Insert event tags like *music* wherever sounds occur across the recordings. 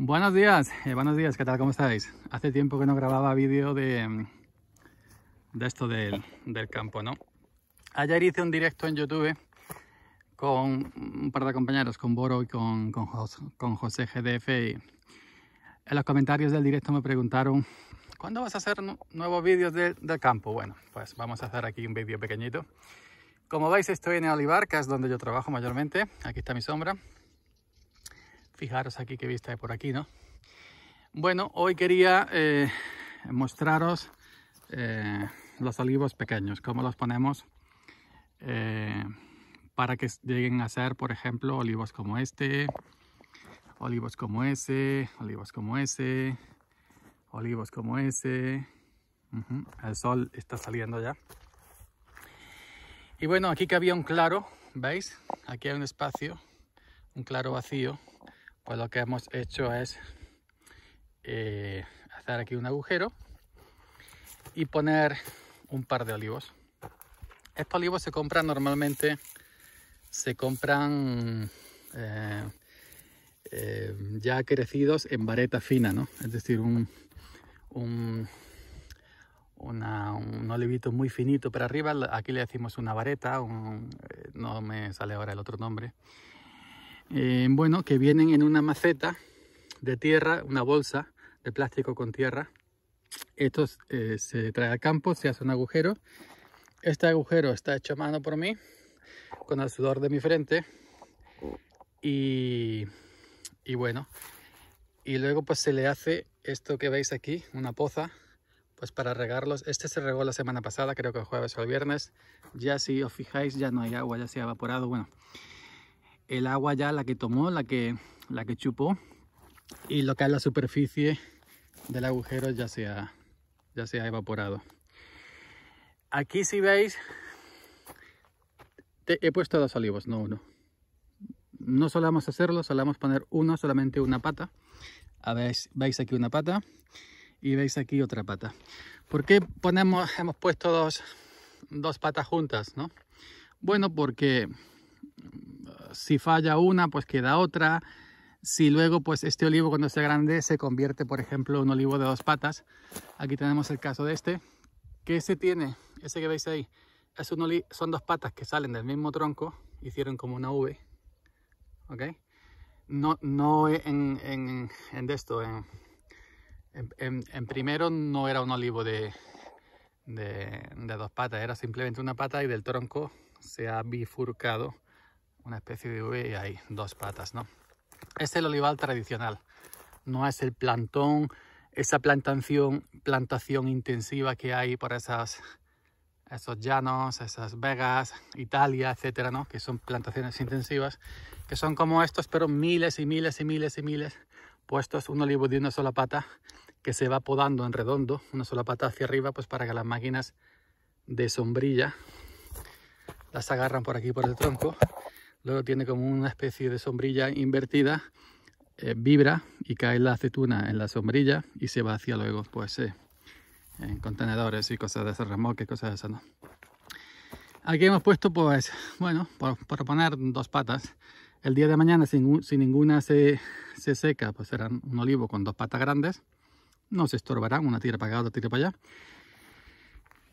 Buenos días, eh, buenos días, ¿qué tal? ¿Cómo estáis? Hace tiempo que no grababa vídeo de, de esto del, campo, ¿no? Ayer hice un directo en YouTube con un par de compañeros, con Boro y con, con, José, GDF. Y en los comentarios del directo me preguntaron, ¿cuándo vas a hacer nuevos vídeos de, del campo? Bueno, pues vamos a hacer aquí un vídeo pequeñito. Como veis, estoy en que es donde yo trabajo mayormente. Aquí está mi sombra, Fijaros aquí qué vista hay por aquí, ¿no? Bueno, hoy quería eh, mostraros eh, los olivos pequeños, cómo los ponemos eh, para que lleguen a ser, por ejemplo, olivos como este, olivos como ese, olivos como ese, olivos como ese. El sol está saliendo ya. Y bueno, aquí que había un claro, ¿veis? Aquí hay un espacio, un claro vacío pues lo que hemos hecho es eh, hacer aquí un agujero y poner un par de olivos. Estos olivos se compran normalmente, se compran eh, eh, ya crecidos en vareta fina, ¿no? Es decir, un, olivito muy finito para arriba, aquí le decimos una vareta, no me sale ahora el otro nombre, eh, bueno, que vienen en una maceta de tierra, una bolsa de plástico con tierra. Estos eh, se trae al campo, se hace un agujero. Este agujero está hecho a mano por mí, con el sudor de mi frente. Y, y bueno, y luego pues se le hace esto que veis aquí, una poza, pues para regarlos. Este se regó la semana pasada, creo que el jueves o el viernes. Ya si os fijáis ya no hay agua, ya se ha evaporado. Bueno, el agua ya la que tomó, la que, la que chupó y lo que es la superficie del agujero ya se ha, ya evaporado. Aquí si veis, he puesto dos olivos, no uno. No solemos hacerlo, solemos poner uno, solamente una pata. A ver, veis aquí una pata y veis aquí otra pata. ¿Por qué ponemos, hemos puesto dos, dos patas juntas? Bueno, porque si falla una, pues queda otra. Si luego, pues este olivo cuando sea grande se convierte, por ejemplo, en un olivo de dos patas. Aquí tenemos el caso de este, que ese tiene, ese que veis ahí, es un son dos patas que salen del mismo tronco, hicieron como una V, ¿ok? No, no en, esto, en, en, primero no era un olivo de, de dos patas, era simplemente una pata y del tronco se ha bifurcado una especie de V y hay dos patas, ¿no? Es el olival tradicional, no es el plantón, esa plantación, plantación intensiva que hay por esas, esos llanos, esas vegas, Italia, etcétera, ¿no? Que son plantaciones intensivas, que son como estos, pero miles y miles y miles y miles puestos, un olivo de una sola pata que se va podando en redondo, una sola pata hacia arriba, pues para que las máquinas de sombrilla las agarran por aquí por el tronco luego tiene como una especie de sombrilla invertida, eh, vibra y cae la aceituna en la sombrilla y se va hacia luego, pues eh, en contenedores y cosas de ese remoque cosas de esas, Aquí hemos puesto, pues, bueno, por, poner dos patas, el día de mañana, si, ninguna se, se, seca, pues serán un olivo con dos patas grandes. No se estorbarán, una tira para acá, otra tira para allá.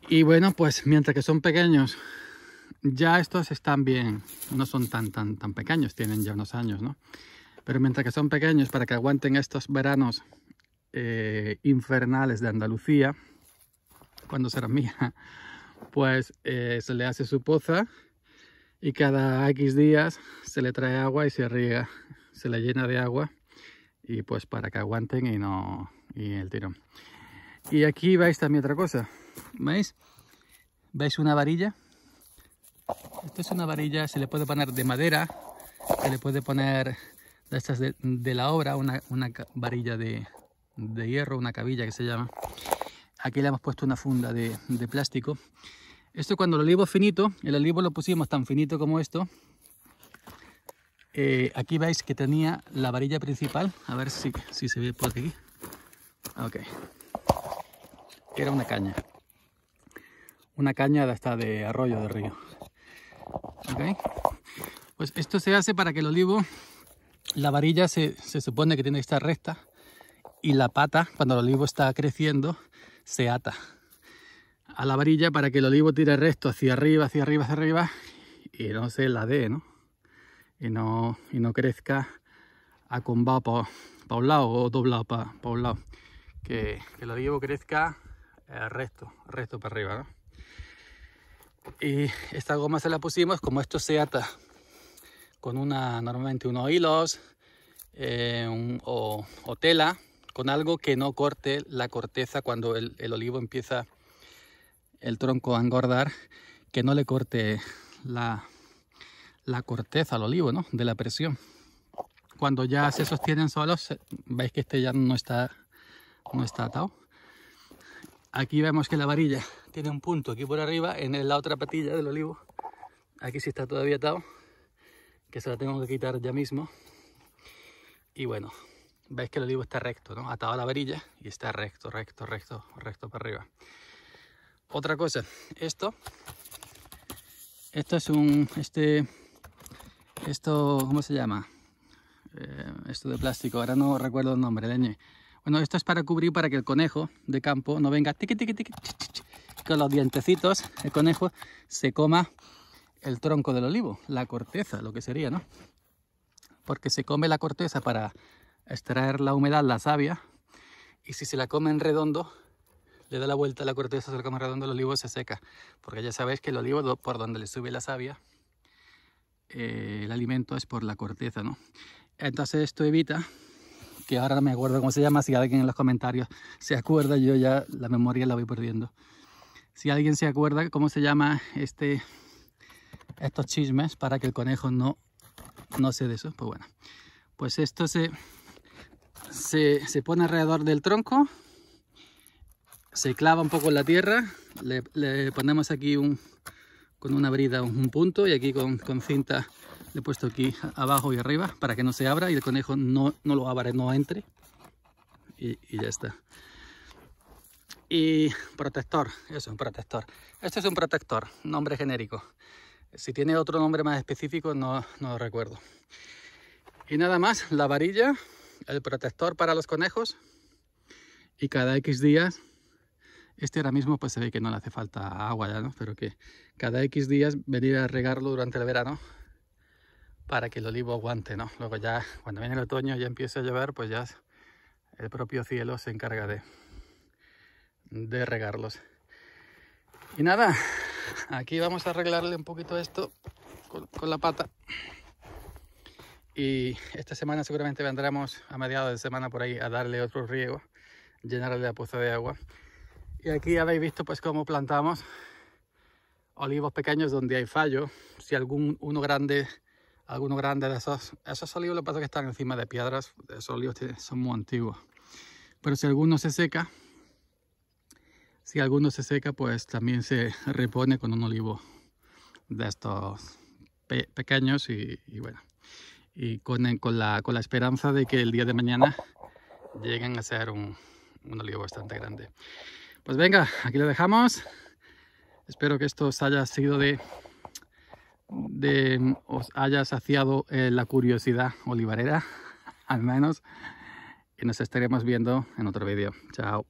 Y bueno, pues mientras que son pequeños, ya estos están bien, no son tan, tan, tan pequeños, tienen ya unos años, ¿no? Pero mientras que son pequeños, para que aguanten estos veranos eh, infernales de Andalucía, cuando será mía, pues eh, se le hace su poza y cada X días se le trae agua y se riega, se le llena de agua y pues para que aguanten y no y el tirón. Y aquí veis también otra cosa, ¿veis? ¿Veis una varilla? Esto es una varilla, se le puede poner de madera, se le puede poner de estas de, la obra, una, varilla de, hierro, una cabilla que se llama. Aquí le hemos puesto una funda de, plástico. Esto cuando lo olivo finito, el olivo lo pusimos tan finito como esto. Eh, aquí veis que tenía la varilla principal, a ver si, si se ve por aquí. Ok. Era una caña. Una caña de hasta de arroyo de río. Pues esto se hace para que el olivo, la varilla se, supone que tiene que estar recta y la pata, cuando el olivo está creciendo, se ata a la varilla para que el olivo tire recto hacia arriba, hacia arriba, hacia arriba y no se la dé, ¿no? Y no, y no crezca acombado para un lado o doblado para un lado. Que, que el olivo crezca eh, recto, recto para arriba, ¿no? y esta goma se la pusimos como esto se ata con una normalmente unos hilos eh, o, tela con algo que no corte la corteza cuando el, olivo empieza el tronco a engordar que no le corte la, corteza al olivo ¿no? de la presión cuando ya se sostienen solos veis que este ya no está no está atado aquí vemos que la varilla tiene un punto aquí por arriba en la otra patilla del olivo aquí sí está todavía atado que se la tengo que quitar ya mismo y bueno veis que el olivo está recto ¿no? atado a la varilla y está recto recto recto recto para arriba otra cosa esto esto es un este esto cómo se llama eh, esto de plástico ahora no recuerdo el nombre leñe bueno, esto es para cubrir para que el conejo de campo no venga tiqui, tiqui, tiqui, con los dientecitos, el conejo se coma el tronco del olivo, la corteza, lo que sería, ¿no? Porque se come la corteza para extraer la humedad, la savia, y si se la come en redondo, le da la vuelta a la corteza, se la come redondo, el olivo se seca. Porque ya sabéis que el olivo, por donde le sube la savia, eh, el alimento es por la corteza, ¿no? Entonces esto evita que ahora me acuerdo cómo se llama, si alguien en los comentarios se acuerda, yo ya la memoria la voy perdiendo. Si alguien se acuerda cómo se llama este, estos chismes para que el conejo no, no se de eso, pues bueno. Pues esto se, se, pone alrededor del tronco, se clava un poco en la tierra, le, le ponemos aquí un, con una brida un punto y aquí con, con cinta le he puesto aquí abajo y arriba para que no se abra y el conejo no, lo abra, no entre. Y, ya está. Y protector, eso es un protector. Este es un protector, nombre genérico. Si tiene otro nombre más específico no, no lo recuerdo. Y nada más, la varilla, el protector para los conejos. Y cada X días este ahora mismo pues se ve que no le hace falta agua ya, ¿no? Pero que cada X días venir a regarlo durante el verano para que el olivo aguante, ¿no? Luego ya, cuando viene el otoño y ya empieza a llover, pues ya el propio cielo se encarga de, de regarlos. Y nada, aquí vamos a arreglarle un poquito esto con, la pata. Y esta semana seguramente vendremos a mediados de semana por ahí a darle otro riego, llenarle la poza de agua. Y aquí habéis visto pues cómo plantamos olivos pequeños donde hay fallo. Si algún uno grande algunos grande de esos. Esos olivos lo que pasa es que están encima de piedras, esos olivos son muy antiguos. Pero si alguno se seca, si alguno se seca, pues también se repone con un olivo de estos pequeños y, bueno, y con, con, la, con la esperanza de que el día de mañana lleguen a ser un, un olivo bastante grande. Pues venga, aquí lo dejamos. Espero que esto os haya sido de de os haya saciado eh, la curiosidad olivarera, *laughs* al menos. Y nos estaremos viendo en otro vídeo. Chao.